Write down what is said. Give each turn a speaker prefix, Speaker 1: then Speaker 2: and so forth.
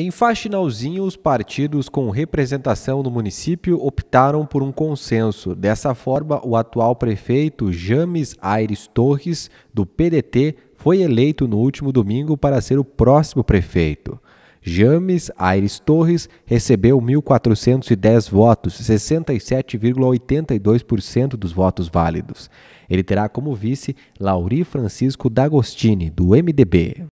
Speaker 1: Em Faxinalzinho, os partidos com representação no município optaram por um consenso. Dessa forma, o atual prefeito James Aires Torres, do PDT, foi eleito no último domingo para ser o próximo prefeito. James Aires Torres recebeu 1.410 votos, 67,82% dos votos válidos. Ele terá como vice Lauri Francisco D'Agostini, do MDB.